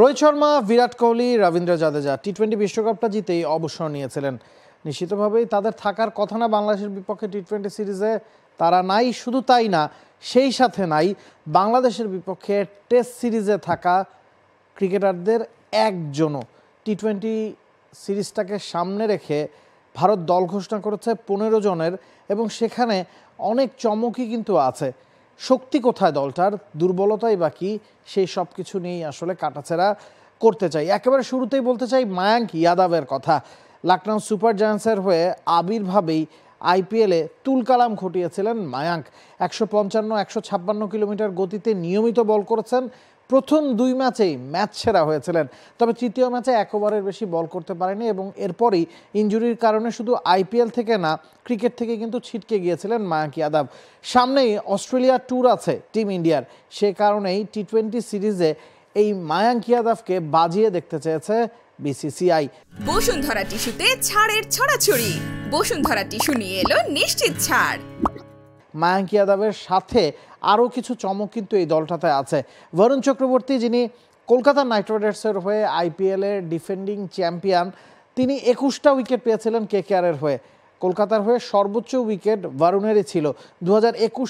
Rohit Sharma Virat Kohli Ravindra Jadeja T twenty বিশ্বকাপটা জিতেই অবসর নিয়েছিলেন নিশ্চিতভাবেই তাদের থাকার কথা না বাংলাদেশের বিপক্ষে টি টোয়েন্টি সিরিজে তারা নাই শুধু তাই না সেই সাথে নাই বাংলাদেশের বিপক্ষে টেস্ট সিরিজে থাকা ক্রিকেটারদের একজনও টি টোয়েন্টি সিরিজটাকে সামনে রেখে ভারত দল ঘোষণা করেছে পনেরো জনের এবং সেখানে অনেক চমকই কিন্তু আছে শক্তি কোথায় দলটার দুর্বলতাই বাকি সেই সব কিছু নিয়েই আসলে কাটাছেড়া করতে চাই একেবারে শুরুতেই বলতে চাই মায়াঙ্ক ইয়াদাবের কথা লাকনাউ সুপার জায়ান্সের হয়ে আবির্ভাবেই আইপিএলে তুলকালাম ঘটিয়েছিলেন মায়াঙ্ক একশো পঞ্চান্ন একশো ছাপ্পান্ন কিলোমিটার গতিতে নিয়মিত বল করেছেন প্রথম দুই ম্যাচেই ম্যাচ সেরা হয়েছিলেন তবে তৃতীয় ম্যাচে এক ওভারের বেশি বল করতে পারেনি এবং এরপরই ইঞ্জুরির কারণে শুধু আইপিএল থেকে না ক্রিকেট থেকে কিন্তু ছিটকে গিয়েছিলেন মায়াক ইয়াদাব সামনেই অস্ট্রেলিয়া ট্যুর আছে টিম ইন্ডিয়ার সে কারণেই টি টোয়েন্টি সিরিজে এই মায়াঙ্ক ইয়াদাবকে বাজিয়ে দেখতে চেয়েছে বিসিসিআই বসুন্ধরা টিস্যুতে ছাড়ের ছড়াছড়ি বসুন্ধরা টিস্যু নিয়ে এলো নিশ্চিত ছাড় মায়াঙ্ক ইয়াদাবের সাথে আরও কিছু চমক কিন্তু এই দলটাতে আছে বরুণ চক্রবর্তী যিনি কলকাতা নাইট রাইডার্সের হয়ে আইপিএলের ডিফেন্ডিং চ্যাম্পিয়ন তিনি একুশটা উইকেট পেয়েছিলেন কে হয়ে কলকাতার হয়ে সর্বোচ্চ উইকেট ভারুণেরই ছিল দু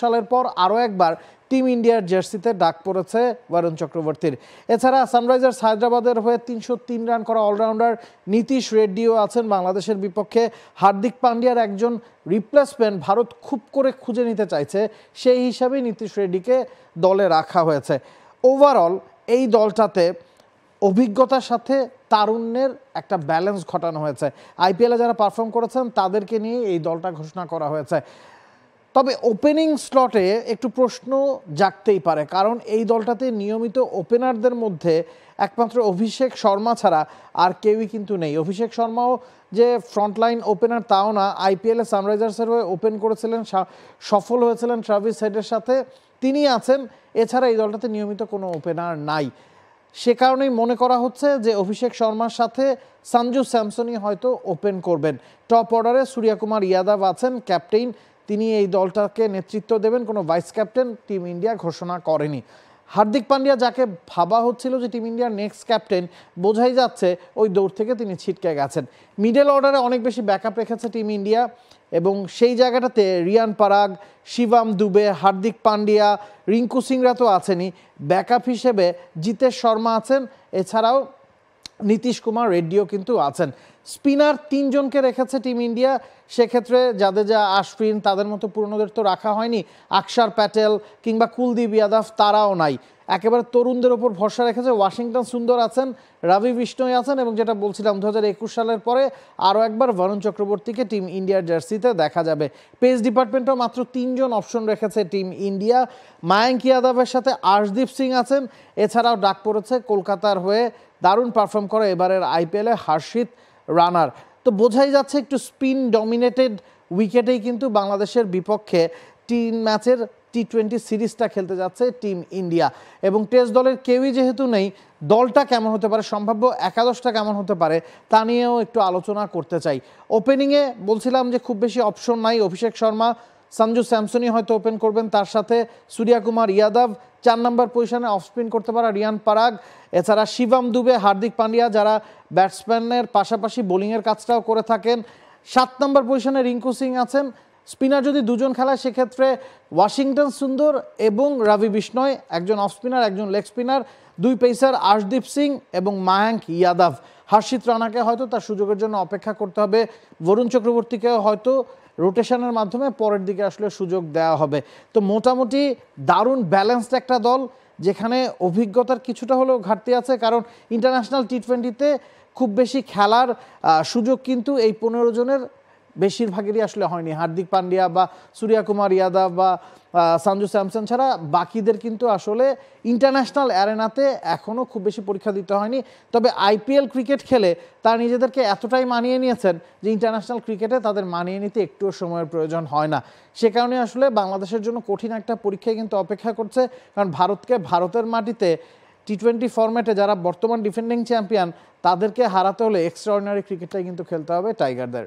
সালের পর আরও একবার টিম ইন্ডিয়ার জার্সিতে ডাক পড়েছে বরুণ চক্রবর্তীর এছাড়া সানরাইজার্স হায়দ্রাবাদের হয়ে তিনশো তিন রান করা অলরাউন্ডার নীতিশ রেড্ডিও আছেন বাংলাদেশের বিপক্ষে হার্দিক পান্ডিয়ার একজন রিপ্লেসমেন্ট ভারত খুব করে খুঁজে নিতে চাইছে সেই হিসাবে নীতিশ রেড্ডিকে দলে রাখা হয়েছে ওভারঅল এই দলটাতে অভিজ্ঞতার সাথে তারুণ্যের একটা ব্যালেন্স ঘটানো হয়েছে আইপিএলে যারা পারফর্ম করেছেন তাদেরকে নিয়ে এই দলটা ঘোষণা করা হয়েছে তবে ওপেনিং স্লটে একটু প্রশ্ন জাগতেই পারে কারণ এই দলটাতে নিয়মিত ওপেনারদের মধ্যে একমাত্র অভিষেক শর্মা ছাড়া আর কেউই কিন্তু নেই অভিষেক শর্মাও যে ফ্রন্টলাইন ওপেনার তাও না আইপিএলে সানরাইজার্সের হয়ে ওপেন করেছিলেন সফল হয়েছিলেন ট্রাভিস হেডের সাথে তিনি আছেন এছাড়া এই দলটাতে নিয়মিত কোনো ওপেনার নাই সে কারণেই মনে করা হচ্ছে যে অভিষেক শর্মার সাথে সঞ্জু স্যামসনই হয়তো ওপেন করবেন টপ অর্ডারে সূর্যকুমার ইয়াদাব আছেন ক্যাপ্টেন তিনি এই দলটাকে নেতৃত্ব দেবেন কোনো ভাইস ক্যাপ্টেন টিম ইন্ডিয়া ঘোষণা করেনি হার্দিক পান্ডিয়া যাকে ভাবা হচ্ছিল যে টিম ইন্ডিয়ার নেক্সট ক্যাপ্টেন বোঝাই যাচ্ছে ওই দৌড় থেকে তিনি ছিটকে গেছেন মিডল অর্ডারে অনেক বেশি ব্যাকআপ রেখেছে টিম ইন্ডিয়া এবং সেই জায়গাটাতে রিয়ান পারাগ শিবাম দুবে হার্দিক পান্ডিয়া রিঙ্কু সিংরা তো আছেনই ব্যাকআপ হিসেবে জিতেশ শর্মা আছেন এছাড়াও নীতিশ কুমার রেড্ডিও কিন্তু আছেন স্পিনার তিনজনকে রেখেছে টিম ইন্ডিয়া সেক্ষেত্রে যাদের যা আশফিন তাদের মতো পুরনোদের তো রাখা হয়নি আকসার প্যাটেল কিংবা কুলদীপ ইয়াদাফ তারাও নাই একেবারে তরুণদের ওপর ভরসা রেখেছে ওয়াশিংটন সুন্দর আছেন রাবি বিষ্ণুই আছেন এবং যেটা বলছিলাম দু সালের পরে আরও একবার বরুণ চক্রবর্তীকে টিম ইন্ডিয়ার জার্সিতে দেখা যাবে পেস ডিপার্টমেন্টও মাত্র তিনজন অপশন রেখেছে টিম ইন্ডিয়া মায়াঙ্ক ইয়াদাবের সাথে আশদীপ সিং আছেন এছাড়াও ডাক পড়েছে কলকাতার হয়ে দারুণ পারফর্ম করে এবারের আইপিএলে হার্ষিত রানার তো বোঝাই যাচ্ছে একটু স্পিন ডমিনেটেড উইকেটেই কিন্তু বাংলাদেশের বিপক্ষে তিন ম্যাচের টি টোয়েন্টি সিরিজটা খেলতে যাচ্ছে টিম ইন্ডিয়া এবং টেস্ট দলের কেউই যেহেতু নেই দলটা কেমন হতে পারে সম্ভাব্য একাদশটা কেমন হতে পারে তা নিয়েও একটু আলোচনা করতে চাই ওপেনিংয়ে বলছিলাম যে খুব বেশি অপশন নাই অভিষেক শর্মা সঞ্জু স্যামসনই হয়তো ওপেন করবেন তার সাথে সূর্যা কুমার ইয়াদব চার নম্বর পজিশনে অফ স্পিন করতে পারা রিয়ান পারাগ এছাড়া শিবম দুবে হার্দিক পান্ডিয়া যারা ব্যাটসম্যানের পাশাপাশি বোলিংয়ের কাজটাও করে থাকেন সাত নম্বর পজিশনে রিঙ্কু সিং আছেন স্পিনার যদি দুজন খেলায় সেক্ষেত্রে ওয়াশিংটন সুন্দর এবং রাবি বিষ্ণয় একজন অফ স্পিনার একজন লেগ স্পিনার দুই পেসার আশদীপ সিং এবং মায়াঙ্ক ইয়াদব হর্ষিত রানাকে হয়তো তার সুযোগের জন্য অপেক্ষা করতে হবে বরুণ চক্রবর্তীকে হয়তো রোটেশনের মাধ্যমে পরের দিকে আসলে সুযোগ দেওয়া হবে তো মোটামুটি দারুণ ব্যালেন্সড একটা দল যেখানে অভিজ্ঞতার কিছুটা হলেও ঘাটতি আছে কারণ ইন্টারন্যাশনাল টি টোয়েন্টিতে খুব বেশি খেলার সুযোগ কিন্তু এই পনেরো জনের বেশিরভাগেরই আসলে হয়নি হার্দিক পান্ডিয়া বা সূর্যা কুমার ইয়াদা বা সঞ্জু স্যামসন ছাড়া বাকিদের কিন্তু আসলে ইন্টারন্যাশনাল অ্যারেনাতে এখনও খুব বেশি পরীক্ষা দিতে হয়নি তবে আইপিএল ক্রিকেট খেলে তারা নিজেদেরকে এতটাই মানিয়ে নিয়েছেন যে ইন্টারন্যাশনাল ক্রিকেটে তাদের মানিয়ে নিতে একটুও সময়ের প্রয়োজন হয় না সে কারণে আসলে বাংলাদেশের জন্য কঠিন একটা পরীক্ষায় কিন্তু অপেক্ষা করছে কারণ ভারতকে ভারতের মাটিতে টি টোয়েন্টি ফর্ম্যাটে যারা বর্তমান ডিফেন্ডিং চ্যাম্পিয়ন তাদেরকে হারাতে হলে এক্সট্রাঅর্ডিনারি ক্রিকেটটাই কিন্তু খেলতে হবে টাইগারদের